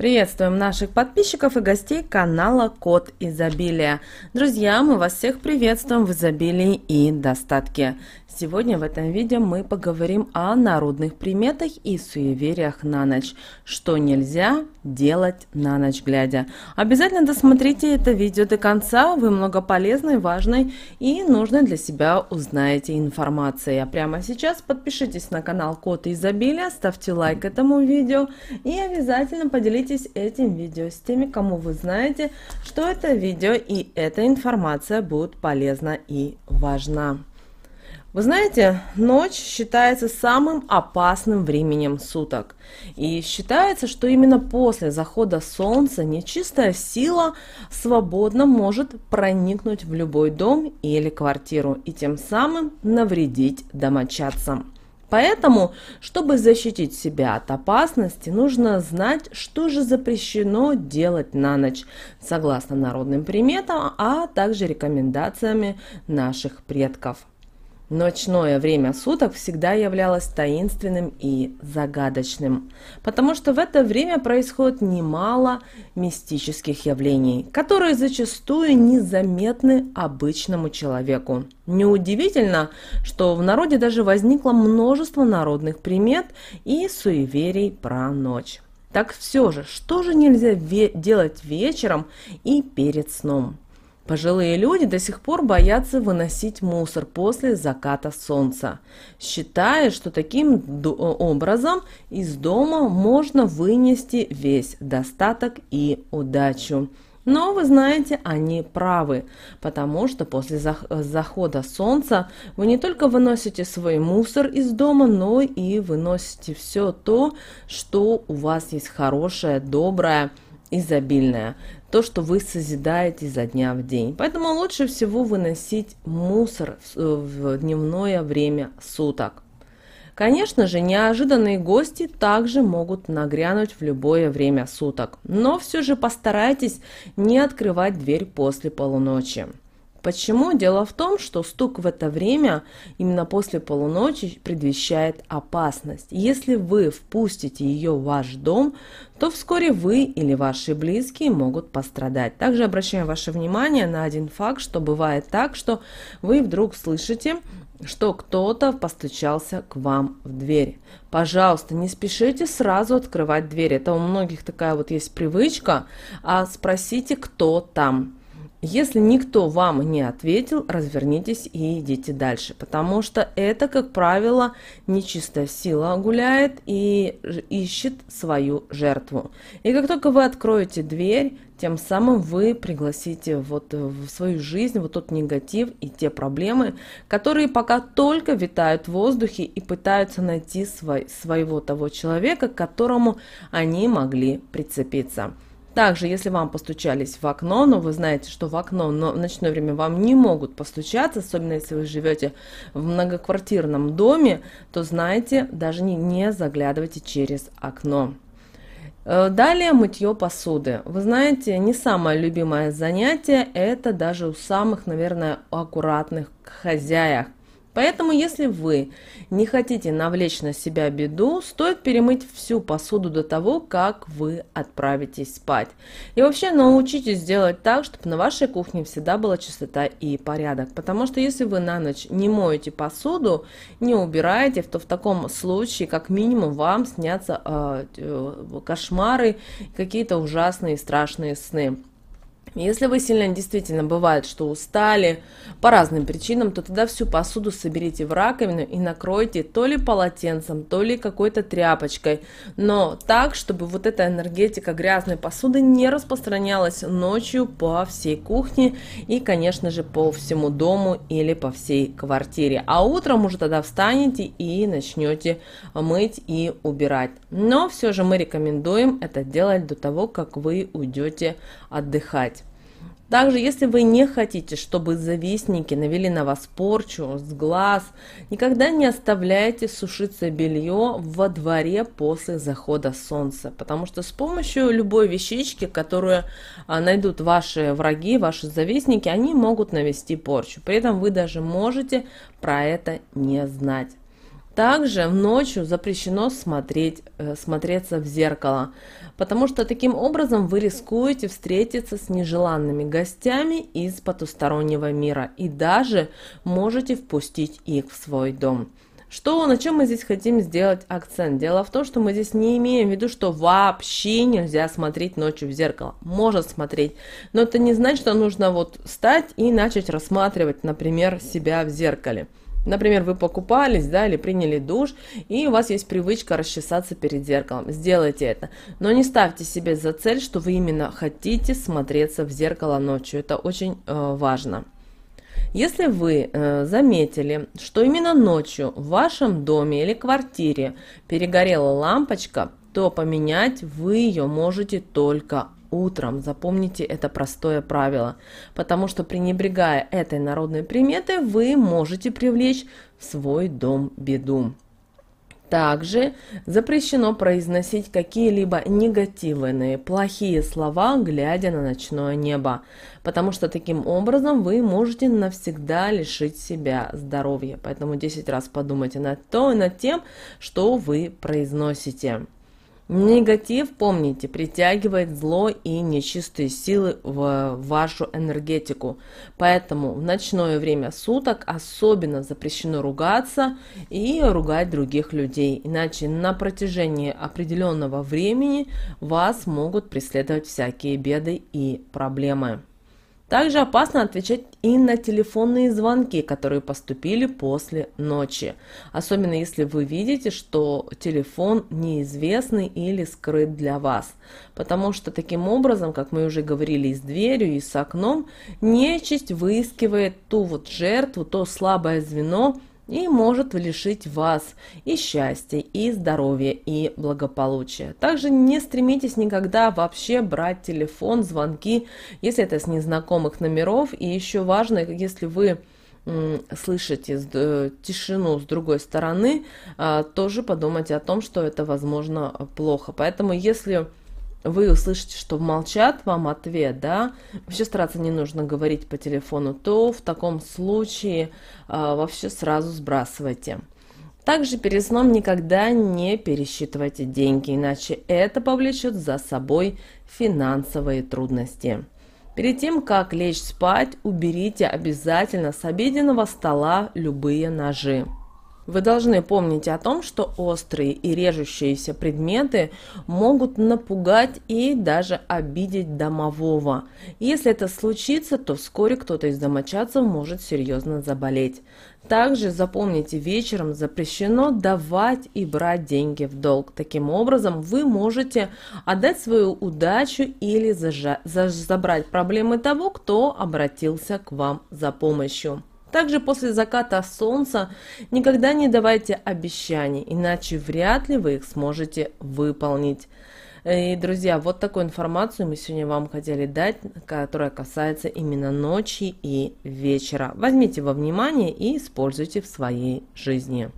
Приветствуем наших подписчиков и гостей канала Код Изобилия. Друзья, мы вас всех приветствуем в изобилии и достатке. Сегодня в этом видео мы поговорим о народных приметах и суевериях на ночь, что нельзя делать на ночь глядя. Обязательно досмотрите это видео до конца, вы много полезной, важной и нужной для себя узнаете информации. А прямо сейчас подпишитесь на канал Кот Изобилия, ставьте лайк этому видео и обязательно поделитесь этим видео с теми, кому вы знаете, что это видео и эта информация будет полезна и важна. Вы знаете, ночь считается самым опасным временем суток. И считается, что именно после захода солнца нечистая сила свободно может проникнуть в любой дом или квартиру и тем самым навредить домочадцам. Поэтому, чтобы защитить себя от опасности, нужно знать, что же запрещено делать на ночь, согласно народным приметам, а также рекомендациями наших предков. Ночное время суток всегда являлось таинственным и загадочным, потому что в это время происходит немало мистических явлений, которые зачастую незаметны обычному человеку. Неудивительно, что в народе даже возникло множество народных примет и суеверий про ночь. Так все же, что же нельзя ве делать вечером и перед сном? Пожилые люди до сих пор боятся выносить мусор после заката солнца, считая, что таким образом из дома можно вынести весь достаток и удачу. Но вы знаете, они правы, потому что после захода солнца вы не только выносите свой мусор из дома, но и выносите все то, что у вас есть хорошее, доброе, изобильное то, что вы созидаете за дня в день. Поэтому лучше всего выносить мусор э, в дневное время суток. Конечно же, неожиданные гости также могут нагрянуть в любое время суток, но все же постарайтесь не открывать дверь после полуночи. Почему? Дело в том, что стук в это время, именно после полуночи, предвещает опасность. Если вы впустите ее в ваш дом, то вскоре вы или ваши близкие могут пострадать. Также обращаем ваше внимание на один факт, что бывает так, что вы вдруг слышите что кто-то постучался к вам в дверь. Пожалуйста, не спешите сразу открывать дверь. Это у многих такая вот есть привычка. А спросите, кто там. Если никто вам не ответил, развернитесь и идите дальше, потому что это, как правило, нечистая сила гуляет и ищет свою жертву. И как только вы откроете дверь, тем самым вы пригласите вот в свою жизнь вот тот негатив и те проблемы, которые пока только витают в воздухе и пытаются найти свой, своего того человека, к которому они могли прицепиться. Также, если вам постучались в окно, но вы знаете, что в окно но в ночное время вам не могут постучаться, особенно если вы живете в многоквартирном доме, то знайте, даже не, не заглядывайте через окно. Э, далее мытье посуды. Вы знаете, не самое любимое занятие, это даже у самых, наверное, аккуратных хозяев, Поэтому, если вы не хотите навлечь на себя беду, стоит перемыть всю посуду до того, как вы отправитесь спать. И вообще научитесь делать так, чтобы на вашей кухне всегда была чистота и порядок. Потому что если вы на ночь не моете посуду, не убираете, то в таком случае, как минимум, вам снятся э, э, кошмары, какие-то ужасные страшные сны. Если вы сильно действительно бывает, что устали по разным причинам, то тогда всю посуду соберите в раковину и накройте то ли полотенцем, то ли какой-то тряпочкой, но так, чтобы вот эта энергетика грязной посуды не распространялась ночью по всей кухне и, конечно же, по всему дому или по всей квартире. А утром уже тогда встанете и начнете мыть и убирать. Но все же мы рекомендуем это делать до того, как вы уйдете отдыхать. Также, если вы не хотите, чтобы завистники навели на вас порчу, с глаз, никогда не оставляйте сушиться белье во дворе после захода солнца, потому что с помощью любой вещички, которую а, найдут ваши враги, ваши завистники, они могут навести порчу. При этом вы даже можете про это не знать. Также ночью запрещено смотреть, э, смотреться в зеркало, потому что таким образом вы рискуете встретиться с нежеланными гостями из потустороннего мира и даже можете впустить их в свой дом. Что, на чем мы здесь хотим сделать акцент? Дело в том, что мы здесь не имеем в виду, что вообще нельзя смотреть ночью в зеркало. Можно смотреть, но это не значит, что нужно вот встать и начать рассматривать, например, себя в зеркале. Например, вы покупались, да, или приняли душ, и у вас есть привычка расчесаться перед зеркалом. Сделайте это. Но не ставьте себе за цель, что вы именно хотите смотреться в зеркало ночью. Это очень э, важно. Если вы э, заметили, что именно ночью в вашем доме или квартире перегорела лампочка, то поменять вы ее можете только утром. Запомните это простое правило, потому что пренебрегая этой народной приметой, вы можете привлечь в свой дом беду. Также запрещено произносить какие-либо негативные, плохие слова, глядя на ночное небо, потому что таким образом вы можете навсегда лишить себя здоровья. Поэтому 10 раз подумайте над то и над тем, что вы произносите. Негатив, помните, притягивает зло и нечистые силы в вашу энергетику. Поэтому в ночное время суток особенно запрещено ругаться и ругать других людей. Иначе на протяжении определенного времени вас могут преследовать всякие беды и проблемы. Также опасно отвечать и на телефонные звонки, которые поступили после ночи. Особенно если вы видите, что телефон неизвестный или скрыт для вас. Потому что таким образом, как мы уже говорили и с дверью, и с окном, нечисть выискивает ту вот жертву, то слабое звено, и может лишить вас и счастья, и здоровья, и благополучия. Также не стремитесь никогда вообще брать телефон, звонки, если это с незнакомых номеров. И еще важно, если вы слышите э, тишину с другой стороны, а, тоже подумайте о том, что это, возможно, плохо. Поэтому, если вы услышите, что молчат вам ответ, да, вообще стараться не нужно говорить по телефону, то в таком случае э, вообще сразу сбрасывайте. Также перед сном никогда не пересчитывайте деньги, иначе это повлечет за собой финансовые трудности. Перед тем, как лечь спать, уберите обязательно с обеденного стола любые ножи. Вы должны помнить о том, что острые и режущиеся предметы могут напугать и даже обидеть домового. Если это случится, то вскоре кто-то из домочадцев может серьезно заболеть. Также запомните, вечером запрещено давать и брать деньги в долг. Таким образом, вы можете отдать свою удачу или забрать проблемы того, кто обратился к вам за помощью. Также после заката солнца никогда не давайте обещаний, иначе вряд ли вы их сможете выполнить. Э, и, друзья, вот такую информацию мы сегодня вам хотели дать, которая касается именно ночи и вечера. Возьмите во внимание и используйте в своей жизни.